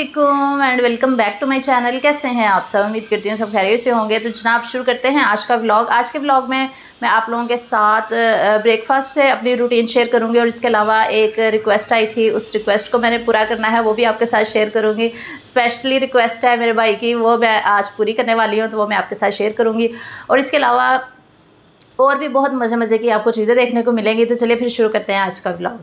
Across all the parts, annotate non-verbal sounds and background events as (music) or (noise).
Aslam and welcome back to my channel कैसे हैं आप सब उम्मीद करती हूँ सब खैरियत से होंगे तो जनाब शुरू करते हैं आज का व्लॉग आज के व्लॉग में मैं आप लोगों के साथ ब्रेकफास्ट से अपनी रूटीन शेयर करूँगी और इसके अलावा एक रिक्वेस्ट आई थी उस रिक्वेस्ट को मैंने पूरा करना है वो भी आपके साथ शेयर करूँगी स्पेशली रिक्वेस्ट है मेरे भाई की वो मैं आज पूरी करने वाली हूँ तो वो मैं आपके साथ शेयर करूँगी और इसके अलावा और भी बहुत मज़े मज़े की आपको चीज़ें देखने को मिलेंगी तो चलिए फिर शुरू करते हैं आज का ब्लॉग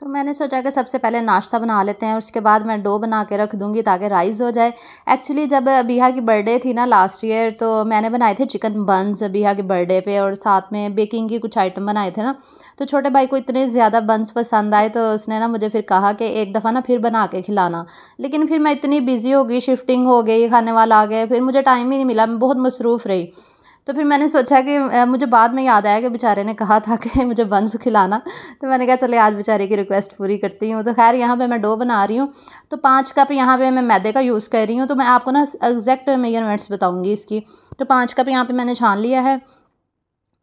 तो मैंने सोचा कि सबसे पहले नाश्ता बना लेते हैं उसके बाद मैं डो बना के रख दूँगी ताकि राइस हो जाए एक्चुअली जब बिहा की बर्थडे थी ना लास्ट ईयर तो मैंने बनाए थे चिकन बन्स बिहा के बर्थडे पे और साथ में बेकिंग की कुछ आइटम बनाए थे ना तो छोटे भाई को इतने ज़्यादा बन्स पसंद आए तो उसने ना मुझे फिर कहा कि एक दफ़ा ना फिर बना के खिलाना लेकिन फिर मैं इतनी बिज़ी हो गई शिफ्टिंग हो गई खाने वाला आ गए फिर मुझे टाइम ही नहीं मिला मैं बहुत मसरूफ़ रही तो फिर मैंने सोचा कि मुझे बाद में याद आया कि बेचारे ने कहा था कि मुझे बंस खिलाना तो मैंने कहा चले आज बेचारे की रिक्वेस्ट पूरी करती हूँ तो खैर यहाँ पर मैं डो बना रही हूँ तो पाँच कप यहाँ पर मैं मैदे का यूज़ कर रही हूँ तो मैं आपको ना एग्जैक्ट मेजरमेंट्स बताऊँगी इसकी तो पाँच कप यहाँ पर मैंने छान लिया है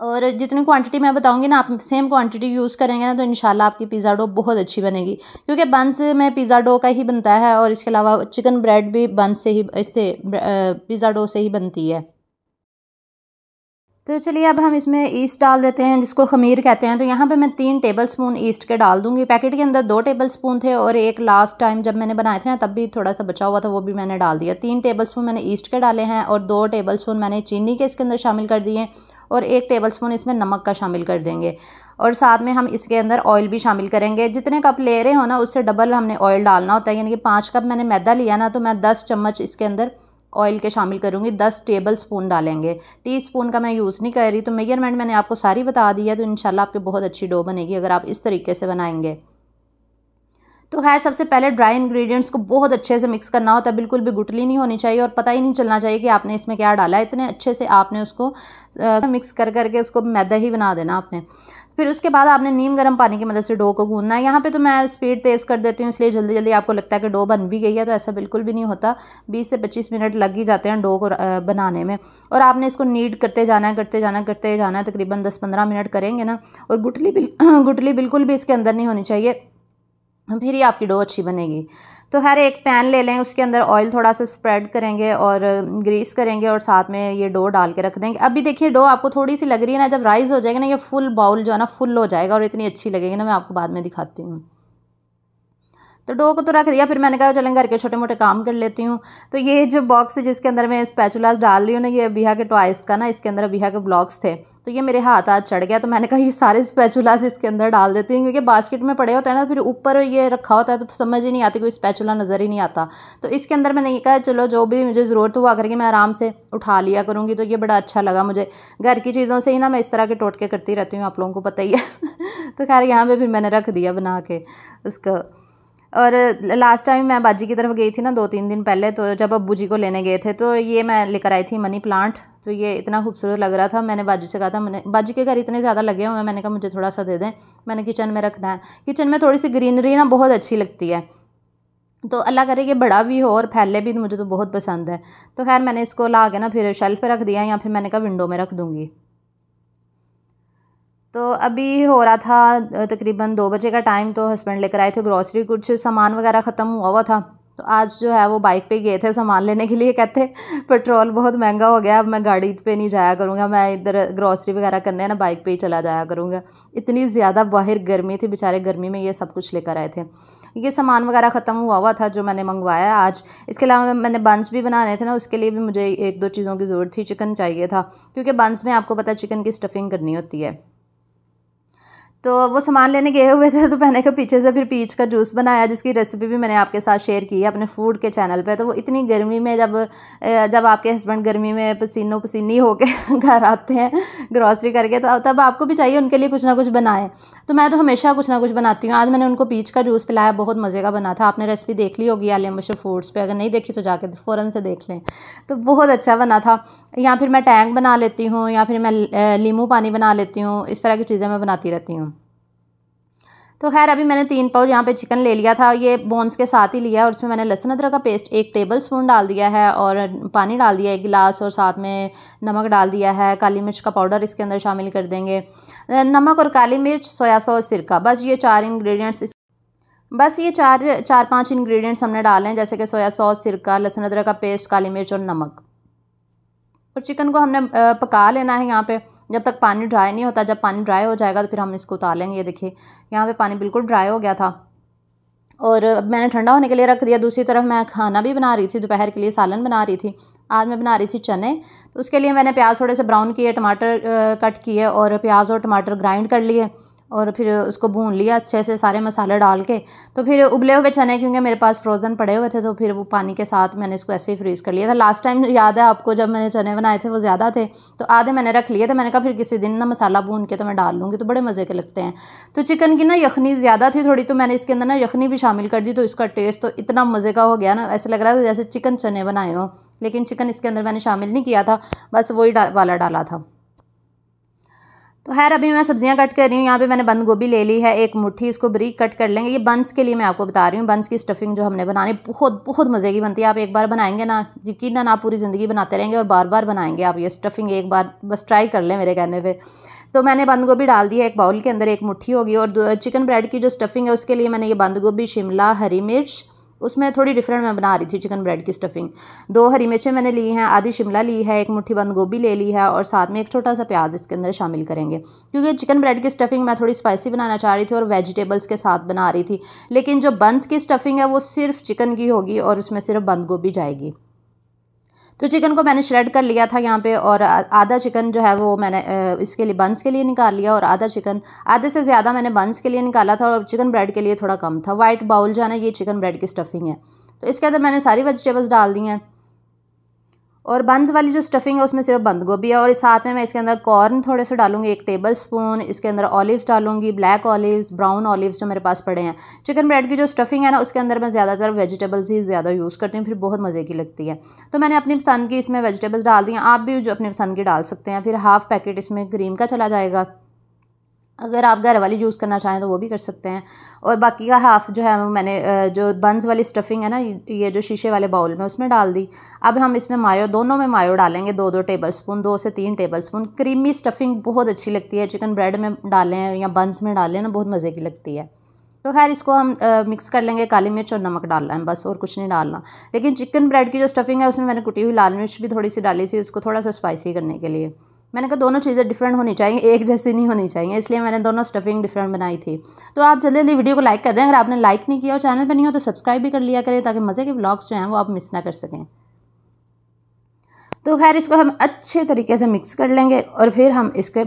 और जितनी क्वांटिटी मैं बताऊंगी ना आप सेम क्वांटिटी यूज़ करेंगे ना तो इन आपकी पिज़्ज़ा डो बहुत अच्छी बनेगी क्योंकि बंस में पिज़्ज़ा डो का ही बनता है और इसके अलावा चिकन ब्रेड भी बंस से ही इससे पिज़्ज़ा डो से ही बनती है तो चलिए अब हम इसमें ईस्ट डाल देते हैं जिसको खमीर कहते हैं तो यहाँ पे मैं तीन टेबल स्पून ईस्ट के डाल दूँगी पैकेट के अंदर दो टेबल स्पून थे और एक लास्ट टाइम जब मैंने बनाए थे ना तब भी थोड़ा सा बचा हुआ था वो भी मैंने डाल दिया तीन टेबल स्पून मैंने ईस्ट के डाले हैं और दो टेबल स्पून मैंने चीनी के इसके अंदर शामिल कर दिए और एक टेबल स्पून इसमें नमक का शामिल कर देंगे और साथ में हम इसके अंदर ऑयल भी शामिल करेंगे जितने कप ले रहे हो ना उससे डबल हमने ऑयल डालना होता है यानी कि पाँच कप मैंने मैदा लिया ना तो मैं दस चम्मच इसके अंदर ऑयल के शामिल करूँगी दस टेबल स्पून डालेंगे टी स्पून का मैं यूज़ नहीं कर रही तो मेजरमेंट मैंने आपको सारी बता दी है तो इनशाला आपकी बहुत अच्छी डो बनेगी अगर आप इस तरीके से बनाएंगे तो खैर सबसे पहले ड्राई इंग्रेडिएंट्स को बहुत अच्छे से मिक्स करना होता है बिल्कुल भी गुटली नहीं होनी चाहिए और पता ही नहीं चलना चाहिए कि आपने इसमें क्या डाला है इतने अच्छे से आपने उसको आ, मिक्स कर करके उसको मैदा ही बना देना आपने फिर उसके बाद आपने नीम गर्म पानी की मदद से डो को गूंदना है यहाँ पे तो मैं स्पीड तेज़ कर देती हूँ इसलिए जल्दी जल्दी आपको लगता है कि डो बन भी गई है तो ऐसा बिल्कुल भी नहीं होता बीस से पच्चीस मिनट लग ही जाते हैं डो को बनाने में और आपने इसको नीड करते जाना है करते जाना करते जाना है तकरीबन दस पंद्रह मिनट करेंगे ना और बिल (clears throat) गुटली बिल्कुल भी इसके अंदर नहीं होनी चाहिए फिर ही आपकी डो अच्छी बनेगी तो खैर एक पैन ले लें उसके अंदर ऑयल थोड़ा सा स्प्रेड करेंगे और ग्रीस करेंगे और साथ में ये डो डाल के रख देंगे अभी देखिए डो आपको थोड़ी सी लग रही है ना जब राइज़ हो जाएगा ना ये फुल बाउल जो है ना फुल हो जाएगा और इतनी अच्छी लगेगी ना मैं आपको बाद में दिखाती हूँ तो डो को तो रख दिया फिर मैंने कहा चलें घर के छोटे मोटे काम कर लेती हूँ तो ये जो बॉक्स जिसके अंदर मैं स्पैचुलास डाल रही हूँ ना ये बिहा के टॉयस का ना इसके अंदर बिहा के ब्लॉक्स थे तो ये मेरे हाथ हाथ चढ़ गया तो मैंने कहा ये सारे स्पैचुलास इसके अंदर डाल देती हूँ क्योंकि बास्केट में पड़े होते हैं ना फिर ऊपर ये रखा होता है तो समझ ही नहीं आती कोई स्पैचुला नज़र ही नहीं आता तो इसके अंदर मैंने ये कहा चलो जो भी मुझे ज़रूरत हुआ करके मैं आराम से उठा लिया करूँगी तो ये बड़ा अच्छा लगा मुझे घर की चीज़ों से ही ना मैं इस तरह के टोटके करती रहती हूँ आप लोगों को पता ही है (laughs) तो खैर यहाँ पर फिर मैंने रख दिया बना के उसका और लास्ट टाइम मैं बाजी की तरफ गई थी ना दो तीन दिन पहले तो जब अबू जी को लेने गए थे तो ये मैं लेकर आई थी मनी प्लांट तो ये इतना खूबसूरत लग रहा था मैंने बाजी से कहा था मैंने बाजी के घर इतने ज़्यादा लगे हुए हैं मैंने कहा मुझे थोड़ा सा दे दें मैंने किचन में रखना है किचन में थोड़ी सी ग्रीनरी ना बहुत अच्छी लगती है तो अल्लाह करे कि बड़ा भी हो और फैले भी तो मुझे तो बहुत पसंद है तो खैर मैंने इसको ला के ना फिर शेल्फ़ पे रख दिया या फिर मैंने कहा विंडो में रख दूँगी तो अभी हो रहा था तकरीबन दो बजे का टाइम तो हस्बैंड लेकर आए थे ग्रॉसरी कुछ सामान वगैरह ख़त्म हुआ हुआ था तो आज जो है वो बाइक पे गए थे सामान लेने के लिए कहते पेट्रोल बहुत महंगा हो गया अब मैं गाड़ी पे नहीं जाया करूँगा मैं इधर ग्रॉसरी वगैरह करने ना बाइक पे ही चला जाया करूँगा इतनी ज़्यादा बाहर गर्मी थी बेचारे गर्मी में ये सब कुछ लेकर आए थे ये सामान वगैरह ख़त्म हुआ हुआ था जो मैंने मंगवाया आज इसके अलावा मैंने बंस भी बनाने थे ना उसके लिए भी मुझे एक दो चीज़ों की ज़रूरत थी चिकन चाहिए था क्योंकि बंस में आपको पता है चिकन की स्टफिंग करनी होती है तो वो सामान लेने गए हुए थे तो मैंने के पीछे से फिर पीच का जूस बनाया जिसकी रेसिपी भी मैंने आपके साथ शेयर की है अपने फूड के चैनल पे तो वो इतनी गर्मी में जब जब आपके हस्बैंड गर्मी में पसीनों पसीनी होके (laughs) घर आते हैं ग्रॉसरी करके तो तब आपको भी चाहिए उनके लिए कुछ ना कुछ बनाएं तो मैं तो हमेशा कुछ ना कुछ बनाती हूँ आज मैंने उनको पीच का जूस पिलाया बहुत मज़े का बना था आपने रेसिपी देख ली होगी आलिया मशर फूड्स पर अगर नहीं देखी तो जाके फ़ौरन से देख लें तो बहुत अच्छा बना था या फिर मैं टैंक बना लेती हूँ या फिर मैं लीमू पानी बना लेती हूँ इस तरह की चीज़ें मैं बनाती रहती हूँ तो खैर अभी मैंने तीन पाउच यहाँ पे चिकन ले लिया था ये बोन्स के साथ ही लिया और उसमें मैंने लहसुन अदरक का पेस्ट एक टेबल स्पून डाल दिया है और पानी डाल दिया एक गिलास और साथ में नमक डाल दिया है काली मिर्च का पाउडर इसके अंदर शामिल कर देंगे नमक और काली मिर्च सोया सॉस सिरका बस ये चार इन्ग्रीडियंट्स बस ये चार चार पाँच इन्ग्रीडियंट्स हमने डाले हैं जैसे कि सोया सॉस सिरका लहसुन अदरक का पेस्ट काली मिर्च और नमक और चिकन को हमने पका लेना है यहाँ पे जब तक पानी ड्राई नहीं होता जब पानी ड्राई हो जाएगा तो फिर हम इसको उतार लेंगे ये देखिए यहाँ पे पानी बिल्कुल ड्राई हो गया था और अब मैंने ठंडा होने के लिए रख दिया दूसरी तरफ मैं खाना भी बना रही थी दोपहर के लिए सालन बना रही थी आज मैं बना रही थी चने तो उसके लिए मैंने प्याज थोड़े से ब्राउन किए टमाटर कट किए और प्याज और टमाटर ग्राइंड कर लिए और फिर उसको भून लिया अच्छे से सारे मसाले डाल के तो फिर उबले हुए चने क्योंकि मेरे पास फ्रोज़न पड़े हुए थे तो फिर वो पानी के साथ मैंने इसको ऐसे ही फ्रीज़ कर लिया था लास्ट टाइम याद है आपको जब मैंने चने बनाए थे वो ज़्यादा थे तो आधे मैंने रख लिए थे मैंने कहा फिर किसी दिन ना मसाला भून के तो मैं डाल लूँगी तो बड़े मज़े के लगते हैं तो चिकन की ना यखनी ज़्यादा थी थोड़ी तो मैंने इसके अंदर ना यखनी भी शामिल कर दी तो इसका टेस्ट तो इतना मज़े का हो गया ना ऐसे लग रहा था जैसे चिकन चने बनाए हो लेकिन चिकन इसके अंदर मैंने शामिल नहीं किया था बस वही वाला डाला था तो खैर अभी मैं सब्जियां कट कर रही हूँ यहाँ पे मैंने बंद गोभी ले ली है एक मुट्ठी इसको बरीक कट कर लेंगे ये बंस के लिए मैं आपको बता रही हूँ बंस की स्टफिंग जो हमने बनानी बहुत बहुत मज़े की बनती है आप एक बार बनाएंगे ना यकीन ना आप पूरी ज़िंदगी बनाते रहेंगे और बार बार बनाएंगे आप ये स्टफिंग एक बार बस ट्राई कर लें मेरे कहने पर तो मैंने बंद गोभी डाल दी है एक बाउल के अंदर एक मुट्ठी होगी और चिकन ब्रेड की जो स्टफिंग है उसके लिए मैंने ये बंद गोभी शिमला हरी मिर्च उसमें थोड़ी डिफरेंट मैं बना रही थी चिकन ब्रेड की स्टफिंग दो हरी मिर्चें मैंने ली हैं आधी शिमला ली है एक मुट्ठी बंद गोभी ले ली है और साथ में एक छोटा सा प्याज इसके अंदर शामिल करेंगे क्योंकि चिकन ब्रेड की स्टफिंग मैं थोड़ी स्पाइसी बनाना चाह रही थी और वेजिटेबल्स के साथ बना रही थी लेकिन जो बंस की स्टफिंग है वो सिर्फ चिकन की होगी और उसमें सिर्फ बंद गोभी जाएगी तो चिकन को मैंने श्रेड कर लिया था यहाँ पे और आधा चिकन जो है वो मैंने इसके लिए बंस के लिए निकाल लिया और आधा चिकन आधे से ज़्यादा मैंने बंस के लिए निकाला था और चिकन ब्रेड के लिए थोड़ा कम था वाइट बाउल जो है ना ये चिकन ब्रेड की स्टफिंग है तो इसके अंदर मैंने सारी वेजिटेबल्स डाल दी हैं और बंस वाली जो स्टफिंग है उसमें सिर्फ बंद गोभी है और साथ में मैं इसके अंदर कॉर्न थोड़े से डालूंगी एक टेबल स्पून इसके अंदर ऑलिव्स डालूंगी ब्लैक ऑलिव्स ब्राउन ऑलिव्स जो मेरे पास पड़े हैं चिकन ब्रेड की जो स्टफिंग है ना उसके अंदर मैं ज़्यादातर वेजिटेबल्स ही ज़्यादा यूज़ करती हूँ फिर बहुत मज़े की लगती है तो मैंने अपनी पसंद की इसमें वेजिटेबल्स डाल दी आप भी जो अपनी पसंद की डाल सकते हैं फिर हाफ़ पैकेट इसमें क्रीम का चला जाएगा अगर आप घर वाली यूज़ करना चाहें तो वो भी कर सकते हैं और बाकी का हाफ़ जो है मैंने जो बंस वाली स्टफिंग है ना ये जो शीशे वाले बाउल में उसमें डाल दी अब हम इसमें मायो दोनों में मायो डालेंगे दो दो टेबल स्पून दो से तीन टेबल स्पून क्रीमी स्टफिंग बहुत अच्छी लगती है चिकन ब्रेड में डालें या बंस में डालें ना बहुत मज़े की लगती है तो खैर इसको हम आ, मिक्स कर लेंगे काली मिर्च और नमक डालना है बस और कुछ नहीं डालना लेकिन चिकन ब्रेड की जो स्टफिंग है उसमें मैंने कुटी हुई लाल मिर्च भी थोड़ी सी डाली थी उसको थोड़ा सा स्पाइसी करने के लिए मैंने कहा दोनों चीज़ें डिफरेंट होनी चाहिए एक जैसी नहीं होनी चाहिए इसलिए मैंने दोनों स्टफिंग डिफरेंट बनाई थी तो आप जल्दी जल्दी वीडियो को लाइक कर दें अगर आपने लाइक नहीं किया और चैनल पर नहीं हो तो सब्सक्राइब भी कर लिया करें ताकि मज़े के ब्लॉग्स जो हैं वो आप मिस ना कर सकें तो खैर इसको हम अच्छे तरीके से मिक्स कर लेंगे और फिर हम इसके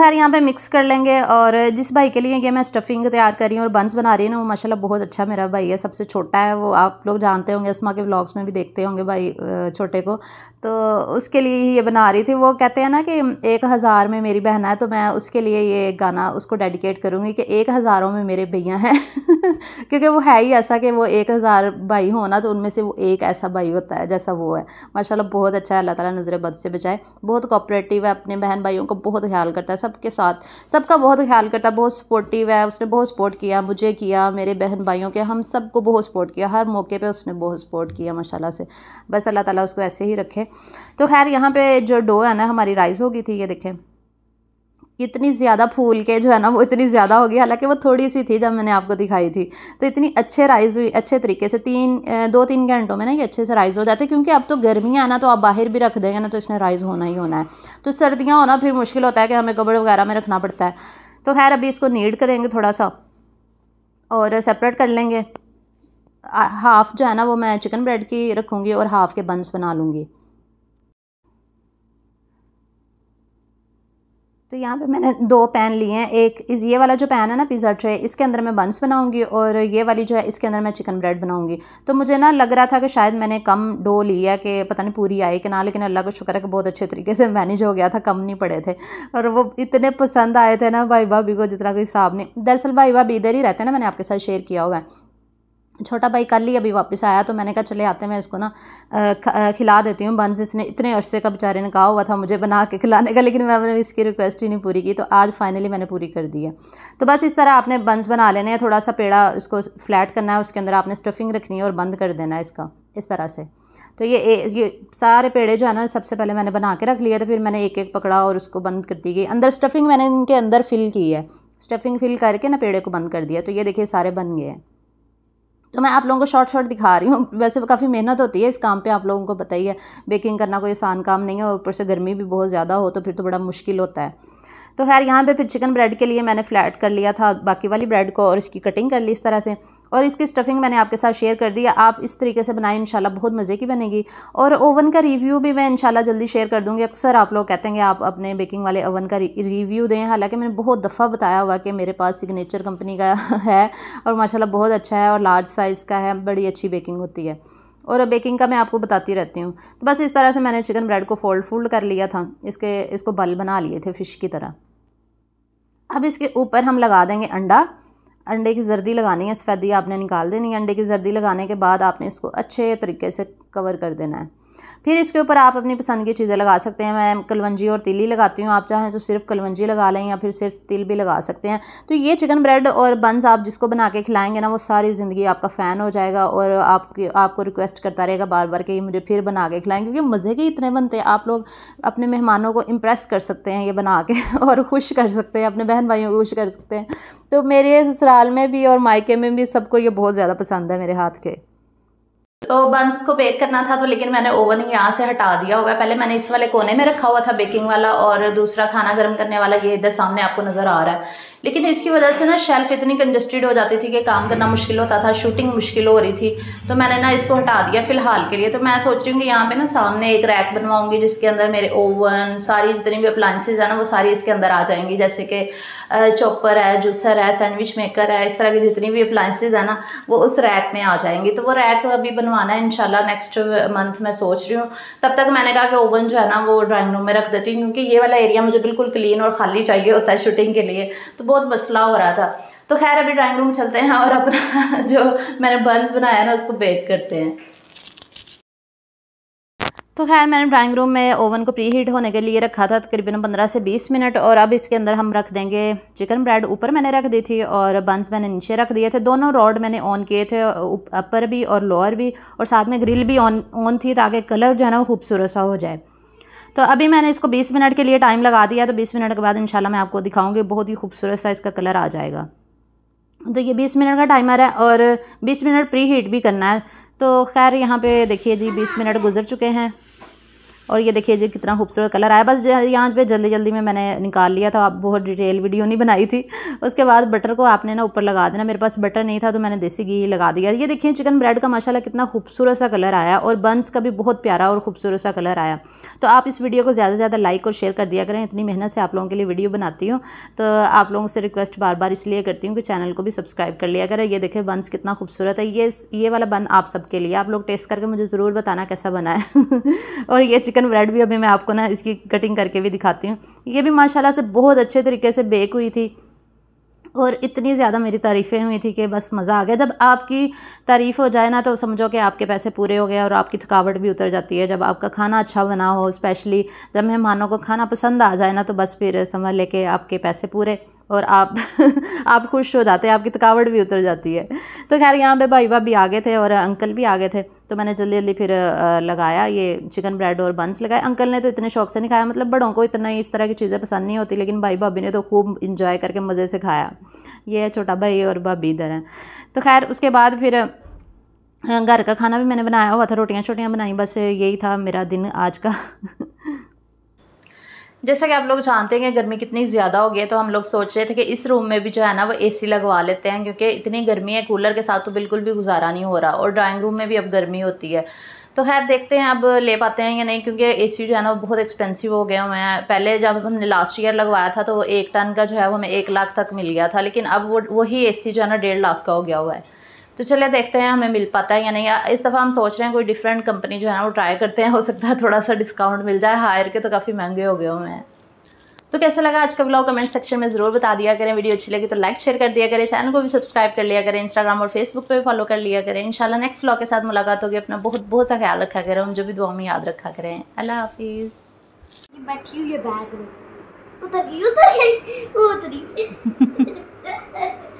खैर यहाँ पे मिक्स कर लेंगे और जिस भाई के लिए ये मैं स्टफिंग तैयार कर रही हूँ और बंस बना रही है ना वो माशाल्लाह बहुत अच्छा मेरा भाई है सबसे छोटा है वो आप लोग जानते होंगे इसमा के व्लॉग्स में भी देखते होंगे भाई छोटे को तो उसके लिए ही ये बना रही थी वो कहते हैं ना कि एक हज़ार में मेरी बहन है तो मैं उसके लिए ये गाना उसको डेडिकेट करूँगी कि एक हज़ारों में मेरे भैया हैं (laughs) क्योंकि वो है ही ऐसा कि वो एक हज़ार भाई हो ना तो उनमें से वो एक ऐसा भाई होता है जैसा वो है माशा बहुत अच्छा है अल्लाह ताला नज़र बद से बचाए बहुत कोऑपरेटिव है अपने बहन भाइयों का बहुत ख्याल करता है सब सबके साथ सबका बहुत ख्याल करता बहुत सपोर्टिव है उसने बहुत सपोर्ट किया मुझे किया मेरे बहन भाइयों के हम सबको बहुत सपोर्ट किया हर मौके पर उसने बहुत सपोर्ट किया माशाल्लाह से बस अल्लाह ताला उसको ऐसे ही रखे तो खैर यहाँ पे जो डो है ना हमारी राइस हो गई थी ये देखें कितनी ज़्यादा फूल के जो है ना वो इतनी ज़्यादा हो गई हालांकि वो थोड़ी सी थी जब मैंने आपको दिखाई थी तो इतनी अच्छे राइज़ हुई अच्छे तरीके से तीन दो तीन घंटों में ना ये अच्छे से राइज़ हो जाते क्योंकि अब तो गर्मियाँ ना तो आप बाहर भी रख देंगे ना तो इसने राइज़ होना ही होना है तो सर्दियाँ होना फिर मुश्किल होता है कि हमें कपड़े वगैरह में रखना पड़ता है तो खैर अभी इसको नीड करेंगे थोड़ा सा और सेपरेट कर लेंगे हाफ़ जो है ना वो मैं चिकन ब्रेड की रखूँगी और हाफ़ के बंस बना लूँगी तो यहाँ पे मैंने दो पैन लिए हैं एक इस ये वाला जो पैन है ना पिज़्ज़ा ट्रे इसके अंदर मैं बंस बनाऊंगी और ये वाली जो है इसके अंदर मैं चिकन ब्रेड बनाऊंगी तो मुझे ना लग रहा था कि शायद मैंने कम डो लिया कि पता नहीं पूरी आई कि ना लेकिन अल्लाह का शुक्र है कि बहुत अच्छे तरीके से मैनेज हो गया था कम नहीं पड़े थे और वो इतने पसंद आए थे ना भाई भाभी को जितना कोई हिसाब नहीं दरअसल भाई भाभी इधर ही रहते हैं ना मैंने आपके साथ शेयर किया हुआ है छोटा भाई कल ही अभी वापस आया तो मैंने कहा चले आते मैं इसको ना खिला देती हूँ बंस इसने इतने अरसे का बेचारे ने कहा हुआ था मुझे बना के खिलाने का लेकिन मैंने इसकी रिक्वेस्ट ही नहीं पूरी की तो आज फाइनली मैंने पूरी कर दी है तो बस इस तरह आपने बंस बना लेने हैं थोड़ा सा पेड़ा उसको फ्लैट करना है उसके अंदर आपने स्टफिंग रखनी है और बंद कर देना है इसका इस तरह से तो ये ए, ये सारे पेड़े जो है ना सबसे पहले मैंने बना के रख लिया तो फिर मैंने एक एक पकड़ा और उसको बंद कर दी गई अंदर स्टफिंग मैंने इनके अंदर फिल की है स्टफिंग फिल करके ना पेड़े को बंद कर दिया तो ये देखिए सारे बन गए हैं तो मैं आप लोगों को शॉर्ट शॉर्ट दिखा रही हूँ वैसे काफ़ी मेहनत होती है इस काम पे आप लोगों को बताइए बेकिंग करना कोई आसान काम नहीं है और ऊपर से गर्मी भी बहुत ज़्यादा हो तो फिर तो बड़ा मुश्किल होता है तो खैर यहाँ पे फिर चिकन ब्रेड के लिए मैंने फ्लैट कर लिया था बाकी वाली ब्रेड को और इसकी कटिंग कर ली इस तरह से और इसकी स्टफिंग मैंने आपके साथ शेयर कर दी आप इस तरीके से बनाएं इंशाल्लाह बहुत मज़े की बनेगी और ओवन का रिव्यू भी मैं इंशाल्लाह जल्दी शेयर कर दूँगी अक्सर आप लोग कहते हैं कि आप अपने बेकिंग वाले ओवन का रिव्यू दें हालांकि मैंने बहुत दफ़ा बताया हुआ कि मेरे पास सिग्नेचर कंपनी का (laughs) है और माशाला बहुत अच्छा है और लार्ज साइज़ का है बड़ी अच्छी बेकिंग होती है और बेकिंग का मैं आपको बताती रहती हूँ तो बस इस तरह से मैंने चिकन ब्रेड को फोल्ड फोल्ड कर लिया था इसके इसको बल बना लिए थे फ़िश की तरह अब इसके ऊपर हम लगा देंगे अंडा अंडे की जर्दी लगानी है सफ़ेदी आपने निकाल देनी है अंडे की जर्दी लगाने के बाद आपने इसको अच्छे तरीके से कवर कर देना है फिर इसके ऊपर आप अपनी पसंद की चीज़ें लगा सकते हैं मैं कलवंजी और तिली लगाती हूँ आप चाहें तो सिर्फ कलवंजी लगा लें या फिर सिर्फ तिल भी लगा सकते हैं तो ये चिकन ब्रेड और बंस आप जिसको बना के खिलाएंगे ना वो सारी ज़िंदगी आपका फ़ैन हो जाएगा और आपकी आपको रिक्वेस्ट करता रहेगा बार बार कि मुझे फिर बना के खिलाएँ क्योंकि मज़े के इतने बनते हैं आप लोग अपने मेहमानों को इम्प्रेस कर सकते हैं ये बना के (laughs) और खुश कर सकते हैं अपने बहन भाइयों को खुश कर सकते हैं तो मेरे ससुराल में भी और मायके में भी सबको ये बहुत ज़्यादा पसंद है मेरे हाथ के बंस को बेक करना था तो लेकिन मैंने ओवन यहाँ से हटा दिया हुआ है पहले मैंने इस वाले कोने में रखा हुआ था बेकिंग वाला और दूसरा खाना गर्म करने वाला ये इधर सामने आपको नज़र आ रहा है लेकिन इसकी वजह से ना शेल्फ इतनी कंजस्टेड हो जाती थी कि काम करना मुश्किल होता था शूटिंग मुश्किल हो रही थी तो मैंने ना इसको हटा दिया फ़िलहाल के लिए तो मैं सोच रही हूँ कि यहाँ पर ना सामने एक रैक बनवाऊंगी जिसके अंदर मेरे ओवन सारी जितनी भी अप्लाइंसेज है ना वो सारी इसके अंदर आ जाएंगी जैसे कि चॉपर है जूसर है सैंडविच मेकर है इस तरह की जितनी भी अप्लाइंसेज है ना वो उस रैक में आ जाएंगी तो वो रैक अभी बनवाना है इनशाला नेक्स्ट मंथ मैं सोच रही हूँ तब तक मैंने कहा कि ओवन जो है ना वो ड्राइंग रूम में रख देती हूँ क्योंकि ये वाला एरिया मुझे बिल्कुल क्लीन और खाली चाहिए होता है शूटिंग के लिए तो बहुत मसला हो रहा था तो खैर अभी ड्राइंग रूम चलते हैं और अपना (laughs) जो मैंने बंस बनाया ना उसको बेक करते हैं तो खैर मैंने ड्राइंग रूम में ओवन को प्रीहीट होने के लिए रखा था तकरीबन 15 से 20 मिनट और अब इसके अंदर हम रख देंगे चिकन ब्रेड ऊपर मैंने रख दी थी और बंस मैंने नीचे रख दिए थे दोनों रॉड मैंने ऑन किए थे अपर भी और लोअर भी और साथ में ग्रिल भी ऑन ऑन थी ताकि कलर जो है ना खूबसूरत सा हो जाए तो अभी मैंने इसको 20 मिनट के लिए टाइम लगा दिया तो 20 मिनट के बाद इंशाल्लाह मैं आपको दिखाऊंगी बहुत ही खूबसूरत सा इसका कलर आ जाएगा तो ये 20 मिनट का टाइमर है और 20 मिनट प्री हीट भी करना है तो खैर यहाँ पे देखिए जी 20 मिनट गुजर चुके हैं और ये देखिए जी कितना खूबसूरत कलर आया बस यहाँ पे जल्दी जल्दी में मैंने निकाल लिया था आप बहुत डिटेल वीडियो नहीं बनाई थी उसके बाद बटर को आपने ना ऊपर लगा देना मेरे पास बटर नहीं था तो मैंने देसी घी लगा दिया ये देखिए चिकन ब्रेड का माशाला कितना खूबसूरत सा कलर आया और बंस का भी बहुत प्यारा और खूबसूरत सा कलर आया तो आप इस वीडियो को ज़्यादा से ज़्यादा लाइक और शेयर कर दिया करें इतनी मेहनत से आप लोगों के लिए वीडियो बनाती हूँ तो आप लोगों से रिक्वेस्ट बार बार इसलिए करती हूँ कि चैनल को भी सब्सक्राइब कर लिया करें ये देखें बंस कितना खूबसूरत है ये ये वाला बन आप सबके लिए आप लोग टेस्ट करके मुझे ज़रूर बताना कैसा बना है (laughs) और ये चिकन चिकन ब्रेड भी अभी मैं आपको ना इसकी कटिंग करके भी दिखाती हूँ ये भी माशाल्लाह से बहुत अच्छे तरीके से बेक हुई थी और इतनी ज़्यादा मेरी तारीफ़ें हुई थी कि बस मज़ा आ गया जब आपकी तारीफ़ हो जाए ना तो समझो कि आपके पैसे पूरे हो गए और आपकी थकावट भी उतर जाती है जब आपका खाना अच्छा बना हो स्पेशली जब मेहमानों को खाना पसंद आ जाए ना तो बस फिर समझ ले आपके पैसे पूरे और आप (laughs) आप खुश हो जाते हैं आपकी थकावट भी उतर जाती है तो खैर यहाँ पे भाई भाभी आ गए थे और अंकल भी आ गए थे तो मैंने जल्दी जल्दी फिर लगाया ये चिकन ब्रेड और बंस लगाए अंकल ने तो इतने शौक से नहीं खाया मतलब बड़ों को इतना इस तरह की चीज़ें पसंद नहीं होती लेकिन भाई भाभी ने तो खूब इंजॉय करके मज़े से खाया ये छोटा भाई और भाभी इधर हैं तो खैर उसके बाद फिर घर का खाना भी मैंने बनाया हुआ था रोटियां शोटियाँ बनाई बस यही था मेरा दिन आज का (laughs) जैसा कि आप लोग जानते हैं कि गर्मी कितनी ज़्यादा हो गई है तो हम लोग सोच रहे थे कि इस रूम में भी जो है ना वो एसी लगवा लेते हैं क्योंकि इतनी गर्मी है कूलर के साथ तो बिल्कुल भी गुजारा नहीं हो रहा और ड्राइंग रूम में भी अब गर्मी होती है तो खैर देखते हैं अब ले पाते हैं या नहीं क्योंकि सी जो है ना बहुत एक्सपेंसिव हो गए हुए हैं पहले जब हमने लास्ट ईयर लगवाया था तो वो एक टन का जो है वो हमें एक लाख तक मिल गया था लेकिन अब वो वही ए जो है ना डेढ़ लाख का हो गया हुआ है तो चले देखते हैं हमें मिल पाता है या नहीं इस दफ़ा हम सोच रहे हैं कोई डिफरेंट कंपनी जो है ना वो ट्राई करते हैं हो सकता है थोड़ा सा डिस्काउंट मिल जाए हायर के तो काफ़ी महंगे हो गए हो मैं तो कैसा लगा आज का ब्लॉग कमेंट सेक्शन में ज़रूर बता दिया करें वीडियो अच्छी लगी तो लाइक शेयर कर दिया करें चैनल को भी सब्सक्राइब कर लिया करें इंस्टाग्राम और फेसबुक पे भी फॉलो कर लिया करें इंशाल्लाह नेक्स्ट ब्लॉग के साथ मुलाकात होगी अपना बहुत बहुत सा ख्याल रखा करें हम जो भी दुआ में याद रखा करें अल्लाह हाफिज़ बैठी हुई है बैग में उतर उतर उतरी (laughs)